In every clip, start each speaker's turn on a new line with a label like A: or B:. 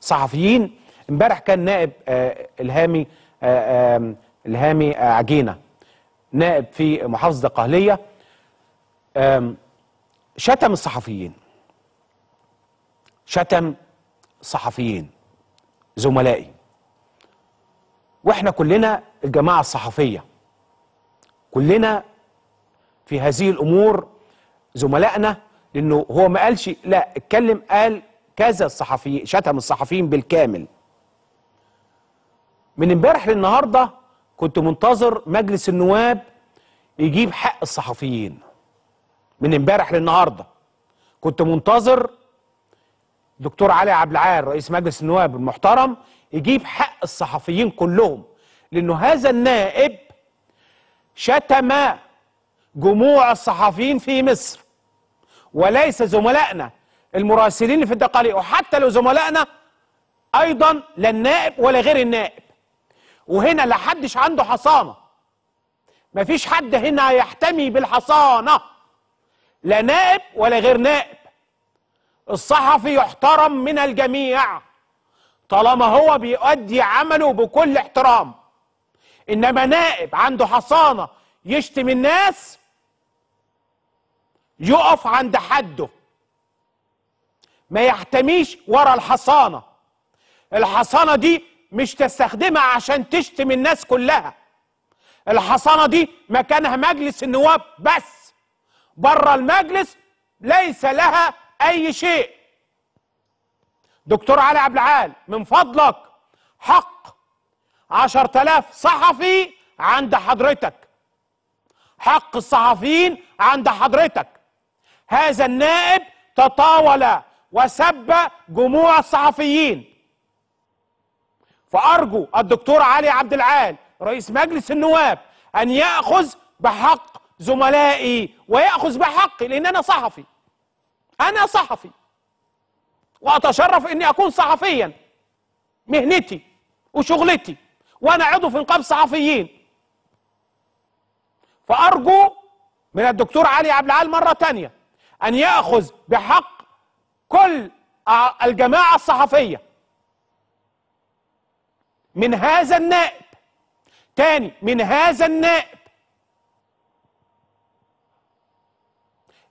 A: صحفيين امبارح كان نائب آه الهامي آه آه الهامي عجينه نائب في محافظه آه شتم الصحفيين شتم صحفيين زملائي واحنا كلنا الجماعه الصحفيه كلنا في هذه الامور زملائنا لانه هو ما قالش لا اتكلم قال كذا الصحفي شتم الصحفيين بالكامل من امبارح للنهارده كنت منتظر مجلس النواب يجيب حق الصحفيين من امبارح للنهارده كنت منتظر دكتور علي عبد العال رئيس مجلس النواب المحترم يجيب حق الصحفيين كلهم لانه هذا النائب شتم جموع الصحفيين في مصر وليس زملائنا المراسلين اللي في الدقاليق وحتى لو زملائنا ايضا لا النائب ولا غير النائب وهنا لا حدش عنده حصانه مفيش حد هنا يحتمي بالحصانه لا نائب ولا غير نائب الصحفي يحترم من الجميع طالما هو بيؤدي عمله بكل احترام انما نائب عنده حصانه يشتم الناس يقف عند حده ما يحتميش ورا الحصانه الحصانه دي مش تستخدمها عشان تشتم الناس كلها الحصانه دي مكانها مجلس النواب بس بره المجلس ليس لها اي شيء دكتور علي عبد العال من فضلك حق عشر آلاف صحفي عند حضرتك حق الصحفيين عند حضرتك هذا النائب تطاول وسب جموع الصحفيين فأرجو الدكتور علي عبد العال رئيس مجلس النواب أن يأخذ بحق زملائي ويأخذ بحقي لأن أنا صحفي أنا صحفي وأتشرف أني أكون صحفيا مهنتي وشغلتي وأنا عضو في نقاب صحفيين فأرجو من الدكتور علي عبد العال مرة تانية أن يأخذ بحق كل الجماعة الصحفية من هذا النائب تاني من هذا النائب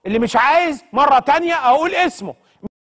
A: اللي مش عايز مرة تانية أقول اسمه